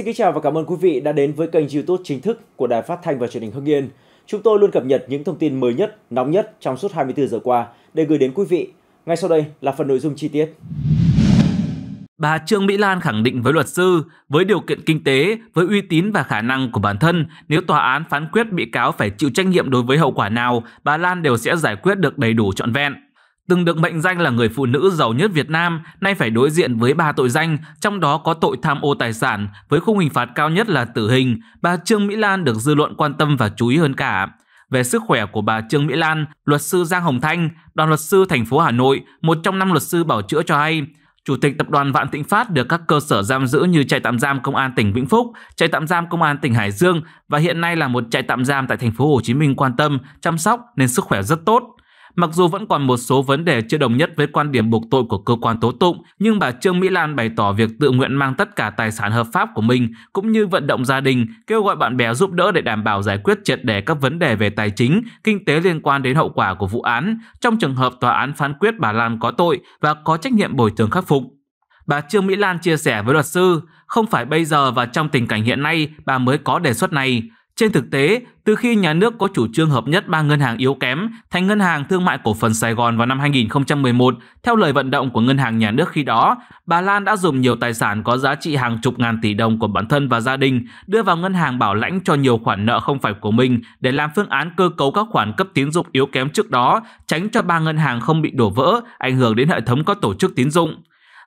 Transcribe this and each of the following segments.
Xin kính chào và cảm ơn quý vị đã đến với kênh YouTube chính thức của Đài Phát thanh và Truyền hình Hưng Yên. Chúng tôi luôn cập nhật những thông tin mới nhất, nóng nhất trong suốt 24 giờ qua để gửi đến quý vị. Ngay sau đây là phần nội dung chi tiết. Bà Trương Mỹ Lan khẳng định với luật sư, với điều kiện kinh tế, với uy tín và khả năng của bản thân, nếu tòa án phán quyết bị cáo phải chịu trách nhiệm đối với hậu quả nào, bà Lan đều sẽ giải quyết được đầy đủ trọn vẹn từng được mệnh danh là người phụ nữ giàu nhất Việt Nam, nay phải đối diện với ba tội danh, trong đó có tội tham ô tài sản với khung hình phạt cao nhất là tử hình. Bà Trương Mỹ Lan được dư luận quan tâm và chú ý hơn cả. Về sức khỏe của bà Trương Mỹ Lan, luật sư Giang Hồng Thanh, đoàn luật sư thành phố Hà Nội, một trong năm luật sư bảo chữa cho hay, Chủ tịch tập đoàn Vạn Thịnh Phát được các cơ sở giam giữ như trại tạm giam Công an tỉnh Vĩnh Phúc, trại tạm giam Công an tỉnh Hải Dương và hiện nay là một trại tạm giam tại thành phố Hồ Chí Minh quan tâm, chăm sóc nên sức khỏe rất tốt. Mặc dù vẫn còn một số vấn đề chưa đồng nhất với quan điểm buộc tội của cơ quan tố tụng, nhưng bà Trương Mỹ Lan bày tỏ việc tự nguyện mang tất cả tài sản hợp pháp của mình cũng như vận động gia đình, kêu gọi bạn bè giúp đỡ để đảm bảo giải quyết triệt để các vấn đề về tài chính, kinh tế liên quan đến hậu quả của vụ án trong trường hợp tòa án phán quyết bà Lan có tội và có trách nhiệm bồi thường khắc phục. Bà Trương Mỹ Lan chia sẻ với luật sư, không phải bây giờ và trong tình cảnh hiện nay bà mới có đề xuất này. Trên thực tế, từ khi nhà nước có chủ trương hợp nhất ba ngân hàng yếu kém thành Ngân hàng Thương mại Cổ phần Sài Gòn vào năm 2011, theo lời vận động của Ngân hàng Nhà nước khi đó, bà Lan đã dùng nhiều tài sản có giá trị hàng chục ngàn tỷ đồng của bản thân và gia đình đưa vào ngân hàng bảo lãnh cho nhiều khoản nợ không phải của mình để làm phương án cơ cấu các khoản cấp tín dụng yếu kém trước đó, tránh cho ba ngân hàng không bị đổ vỡ, ảnh hưởng đến hệ thống các tổ chức tín dụng.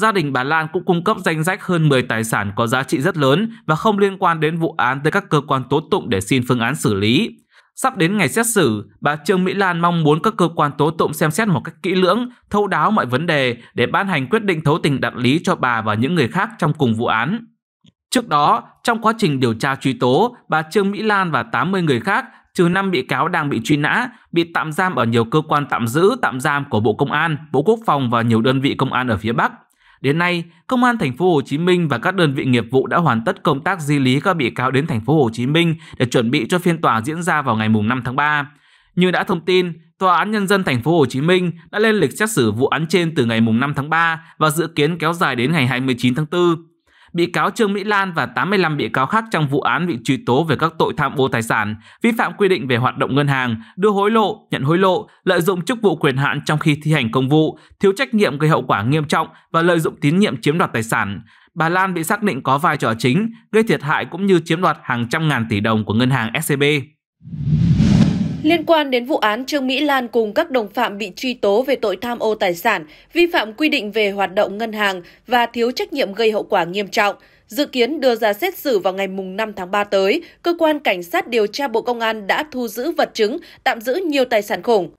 Gia đình bà Lan cũng cung cấp danh sách hơn 10 tài sản có giá trị rất lớn và không liên quan đến vụ án tới các cơ quan tố tụng để xin phương án xử lý. Sắp đến ngày xét xử, bà Trương Mỹ Lan mong muốn các cơ quan tố tụng xem xét một cách kỹ lưỡng, thấu đáo mọi vấn đề để ban hành quyết định thấu tình đặt lý cho bà và những người khác trong cùng vụ án. Trước đó, trong quá trình điều tra truy tố, bà Trương Mỹ Lan và 80 người khác, trừ 5 bị cáo đang bị truy nã, bị tạm giam ở nhiều cơ quan tạm giữ, tạm giam của Bộ Công an, Bộ Quốc phòng và nhiều đơn vị công an ở phía Bắc Đến nay, Công an thành phố Hồ Chí Minh và các đơn vị nghiệp vụ đã hoàn tất công tác di lý các bị cáo đến thành phố Hồ Chí Minh để chuẩn bị cho phiên tòa diễn ra vào ngày 5 tháng 3. Như đã thông tin, Tòa án Nhân dân thành phố Hồ Chí Minh đã lên lịch xét xử vụ án trên từ ngày 5 tháng 3 và dự kiến kéo dài đến ngày 29 tháng 4 bị cáo Trương Mỹ Lan và 85 bị cáo khác trong vụ án bị truy tố về các tội tham ô tài sản, vi phạm quy định về hoạt động ngân hàng, đưa hối lộ, nhận hối lộ, lợi dụng chức vụ quyền hạn trong khi thi hành công vụ, thiếu trách nhiệm gây hậu quả nghiêm trọng và lợi dụng tín nhiệm chiếm đoạt tài sản. Bà Lan bị xác định có vai trò chính, gây thiệt hại cũng như chiếm đoạt hàng trăm ngàn tỷ đồng của ngân hàng SCB. E Liên quan đến vụ án Trương Mỹ Lan cùng các đồng phạm bị truy tố về tội tham ô tài sản, vi phạm quy định về hoạt động ngân hàng và thiếu trách nhiệm gây hậu quả nghiêm trọng, dự kiến đưa ra xét xử vào ngày 5 tháng 3 tới, cơ quan cảnh sát điều tra Bộ Công an đã thu giữ vật chứng, tạm giữ nhiều tài sản khủng.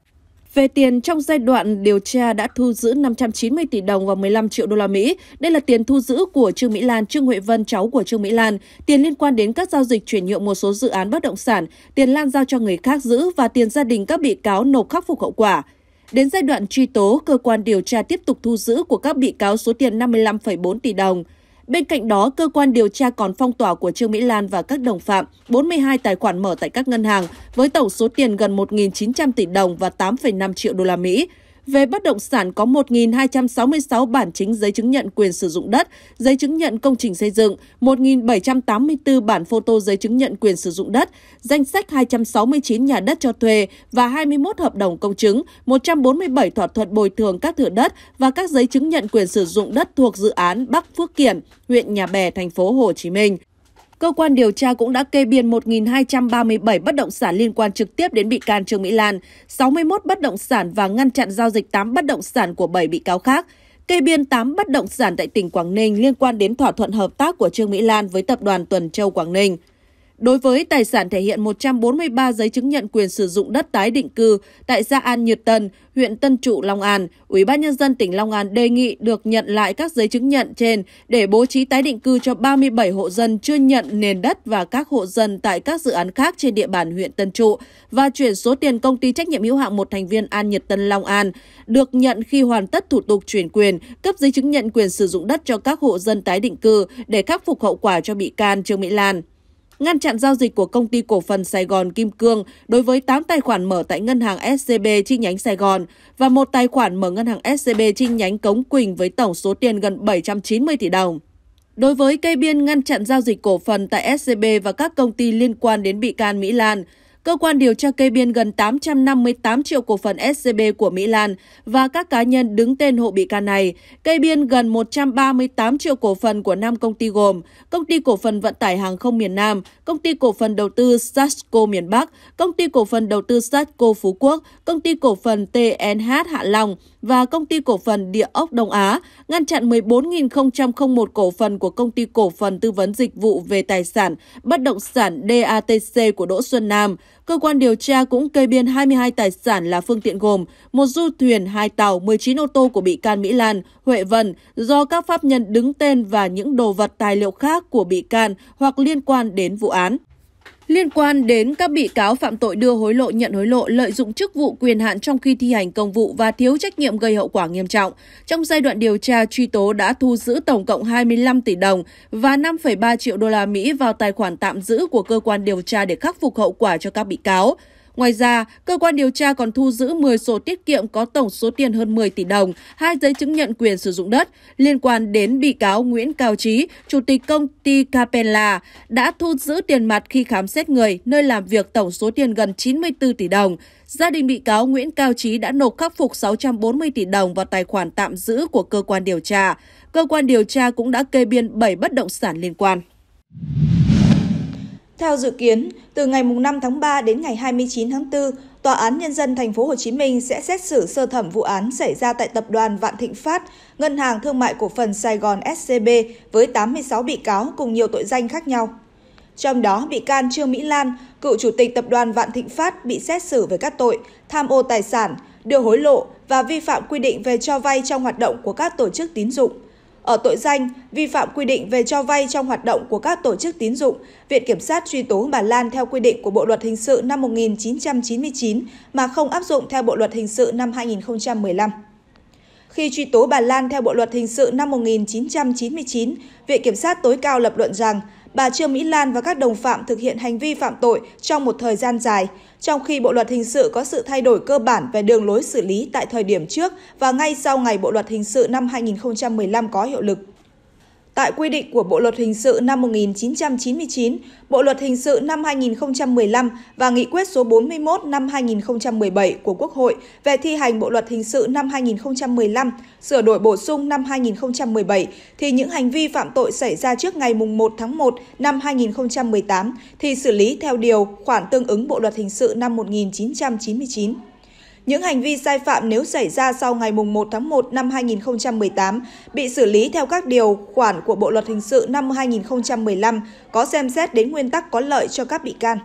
Về tiền trong giai đoạn điều tra đã thu giữ 590 tỷ đồng và 15 triệu đô la Mỹ. Đây là tiền thu giữ của Trương Mỹ Lan, Trương Huệ Vân, cháu của Trương Mỹ Lan, tiền liên quan đến các giao dịch chuyển nhượng một số dự án bất động sản, tiền Lan giao cho người khác giữ và tiền gia đình các bị cáo nộp khắc phục hậu quả. Đến giai đoạn truy tố, cơ quan điều tra tiếp tục thu giữ của các bị cáo số tiền 55,4 tỷ đồng – Bên cạnh đó, cơ quan điều tra còn phong tỏa của Trương Mỹ Lan và các đồng phạm 42 tài khoản mở tại các ngân hàng với tổng số tiền gần 1.900 tỷ đồng và 8,5 triệu đô la Mỹ. Về bất động sản có 1.266 bản chính giấy chứng nhận quyền sử dụng đất, giấy chứng nhận công trình xây dựng, 1.784 bản photo giấy chứng nhận quyền sử dụng đất, danh sách 269 nhà đất cho thuê và 21 hợp đồng công chứng, 147 thỏa thuận bồi thường các thửa đất và các giấy chứng nhận quyền sử dụng đất thuộc dự án Bắc Phước Kiển, huyện Nhà Bè, thành phố Hồ Chí Minh. Cơ quan điều tra cũng đã kê biên 1.237 bất động sản liên quan trực tiếp đến bị can Trương Mỹ Lan, 61 bất động sản và ngăn chặn giao dịch 8 bất động sản của 7 bị cáo khác, kê biên 8 bất động sản tại tỉnh Quảng Ninh liên quan đến thỏa thuận hợp tác của Trương Mỹ Lan với tập đoàn Tuần Châu Quảng Ninh. Đối với tài sản thể hiện 143 giấy chứng nhận quyền sử dụng đất tái định cư tại Gia An Nhật Tân, huyện Tân Trụ, Long An, Ủy ban Nhân dân tỉnh Long An đề nghị được nhận lại các giấy chứng nhận trên để bố trí tái định cư cho 37 hộ dân chưa nhận nền đất và các hộ dân tại các dự án khác trên địa bàn huyện Tân Trụ và chuyển số tiền công ty trách nhiệm hữu hạn một thành viên An Nhật Tân Long An được nhận khi hoàn tất thủ tục chuyển quyền, cấp giấy chứng nhận quyền sử dụng đất cho các hộ dân tái định cư để khắc phục hậu quả cho bị can Trương Mỹ Lan ngăn chặn giao dịch của công ty cổ phần Sài Gòn Kim Cương đối với 8 tài khoản mở tại ngân hàng SCB chi nhánh Sài Gòn và một tài khoản mở ngân hàng SCB chi nhánh Cống Quỳnh với tổng số tiền gần 790 tỷ đồng. Đối với cây biên ngăn chặn giao dịch cổ phần tại SCB và các công ty liên quan đến bị can Mỹ Lan, Cơ quan điều tra kê biên gần 858 triệu cổ phần SCB của Mỹ Lan và các cá nhân đứng tên hộ bị can này, kê biên gần 138 triệu cổ phần của 5 công ty gồm Công ty Cổ phần Vận tải Hàng không miền Nam, Công ty Cổ phần Đầu tư Sarsco miền Bắc, Công ty Cổ phần Đầu tư Sarsco Phú Quốc, Công ty Cổ phần TNH Hạ Long và Công ty Cổ phần Địa ốc Đông Á, ngăn chặn 14.001 cổ phần của Công ty Cổ phần Tư vấn Dịch vụ về Tài sản Bất động sản DATC của Đỗ Xuân Nam, Cơ quan điều tra cũng kê biên 22 tài sản là phương tiện gồm một du thuyền, hai tàu, 19 ô tô của bị can Mỹ Lan, Huệ Vân do các pháp nhân đứng tên và những đồ vật tài liệu khác của bị can hoặc liên quan đến vụ án. Liên quan đến các bị cáo phạm tội đưa hối lộ, nhận hối lộ, lợi dụng chức vụ quyền hạn trong khi thi hành công vụ và thiếu trách nhiệm gây hậu quả nghiêm trọng, trong giai đoạn điều tra truy tố đã thu giữ tổng cộng 25 tỷ đồng và 5,3 triệu đô la Mỹ vào tài khoản tạm giữ của cơ quan điều tra để khắc phục hậu quả cho các bị cáo. Ngoài ra, cơ quan điều tra còn thu giữ 10 sổ tiết kiệm có tổng số tiền hơn 10 tỷ đồng, hai giấy chứng nhận quyền sử dụng đất liên quan đến bị cáo Nguyễn Cao Trí, chủ tịch công ty Capella, đã thu giữ tiền mặt khi khám xét người nơi làm việc tổng số tiền gần 94 tỷ đồng. Gia đình bị cáo Nguyễn Cao Trí đã nộp khắc phục 640 tỷ đồng vào tài khoản tạm giữ của cơ quan điều tra. Cơ quan điều tra cũng đã kê biên 7 bất động sản liên quan. Theo dự kiến, từ ngày 5 tháng 3 đến ngày 29 tháng 4, Tòa án Nhân dân Thành phố Hồ Chí Minh sẽ xét xử sơ thẩm vụ án xảy ra tại Tập đoàn Vạn Thịnh Phát, Ngân hàng Thương mại Cổ phần Sài Gòn SCB với 86 bị cáo cùng nhiều tội danh khác nhau. Trong đó, bị can Trương Mỹ Lan, cựu chủ tịch Tập đoàn Vạn Thịnh Phát bị xét xử về các tội tham ô tài sản, đưa hối lộ và vi phạm quy định về cho vay trong hoạt động của các tổ chức tín dụng – ở tội danh vi phạm quy định về cho vay trong hoạt động của các tổ chức tín dụng, Viện Kiểm sát truy tố bà Lan theo quy định của Bộ Luật Hình sự năm 1999 mà không áp dụng theo Bộ Luật Hình sự năm 2015. Khi truy tố bà Lan theo Bộ Luật Hình sự năm 1999, Viện Kiểm sát tối cao lập luận rằng bà Trương Mỹ Lan và các đồng phạm thực hiện hành vi phạm tội trong một thời gian dài, trong khi Bộ luật hình sự có sự thay đổi cơ bản về đường lối xử lý tại thời điểm trước và ngay sau ngày Bộ luật hình sự năm 2015 có hiệu lực tại quy định của Bộ luật hình sự năm 1999, Bộ luật hình sự năm 2015 và nghị quyết số 41 năm 2017 của Quốc hội về thi hành Bộ luật hình sự năm 2015 sửa đổi bổ sung năm 2017 thì những hành vi phạm tội xảy ra trước ngày 1 tháng 1 năm 2018 thì xử lý theo điều khoản tương ứng Bộ luật hình sự năm 1999. Những hành vi sai phạm nếu xảy ra sau ngày 1 tháng 1 năm 2018 bị xử lý theo các điều khoản của Bộ Luật Hình sự năm 2015 có xem xét đến nguyên tắc có lợi cho các bị can.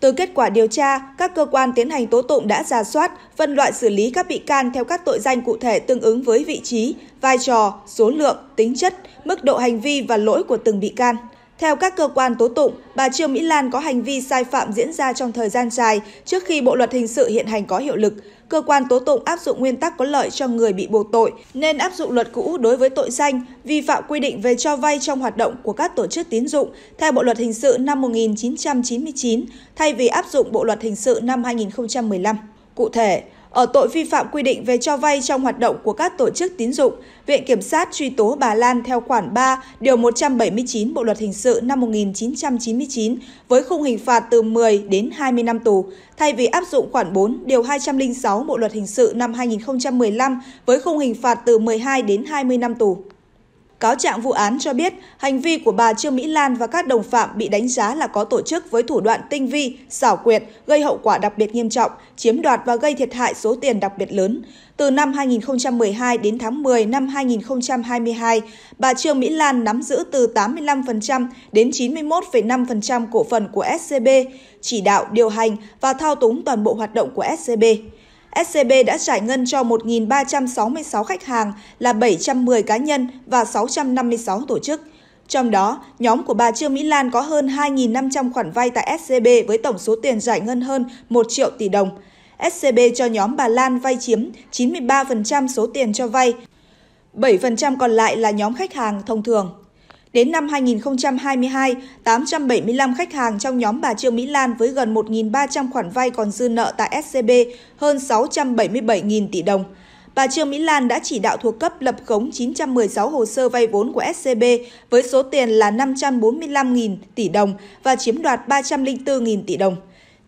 Từ kết quả điều tra, các cơ quan tiến hành tố tụng đã ra soát, phân loại xử lý các bị can theo các tội danh cụ thể tương ứng với vị trí, vai trò, số lượng, tính chất, mức độ hành vi và lỗi của từng bị can. Theo các cơ quan tố tụng, bà Trương Mỹ Lan có hành vi sai phạm diễn ra trong thời gian dài trước khi Bộ luật hình sự hiện hành có hiệu lực cơ quan tố tụng áp dụng nguyên tắc có lợi cho người bị buộc tội nên áp dụng luật cũ đối với tội danh vi phạm quy định về cho vay trong hoạt động của các tổ chức tín dụng theo Bộ luật hình sự năm 1999 thay vì áp dụng Bộ luật hình sự năm 2015. Cụ thể, ở tội vi phạm quy định về cho vay trong hoạt động của các tổ chức tín dụng, Viện Kiểm sát truy tố bà Lan theo khoản 3, điều 179 Bộ Luật Hình sự năm 1999 với khung hình phạt từ 10 đến 20 năm tù, thay vì áp dụng khoản 4, điều 206 Bộ Luật Hình sự năm 2015 với khung hình phạt từ 12 đến 20 năm tù cáo trạng vụ án cho biết hành vi của bà Trương Mỹ Lan và các đồng phạm bị đánh giá là có tổ chức với thủ đoạn tinh vi, xảo quyệt, gây hậu quả đặc biệt nghiêm trọng, chiếm đoạt và gây thiệt hại số tiền đặc biệt lớn. Từ năm 2012 đến tháng 10 năm 2022, bà Trương Mỹ Lan nắm giữ từ 85% đến 91,5% cổ phần của SCB, chỉ đạo, điều hành và thao túng toàn bộ hoạt động của SCB. SCB đã giải ngân cho 1.366 khách hàng là 710 cá nhân và 656 tổ chức. Trong đó, nhóm của bà Trương Mỹ Lan có hơn 2.500 khoản vay tại SCB với tổng số tiền giải ngân hơn 1 triệu tỷ đồng. SCB cho nhóm bà Lan vay chiếm 93% số tiền cho vay, 7% còn lại là nhóm khách hàng thông thường. Đến năm 2022, 875 khách hàng trong nhóm bà Trương Mỹ Lan với gần 1.300 khoản vay còn dư nợ tại SCB hơn 677.000 tỷ đồng. Bà Trương Mỹ Lan đã chỉ đạo thuộc cấp lập khống 916 hồ sơ vay vốn của SCB với số tiền là 545.000 tỷ đồng và chiếm đoạt 304.000 tỷ đồng.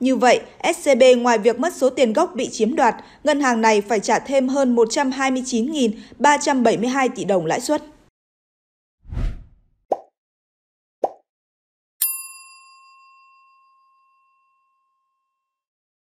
Như vậy, SCB ngoài việc mất số tiền gốc bị chiếm đoạt, ngân hàng này phải trả thêm hơn 129.372 tỷ đồng lãi suất.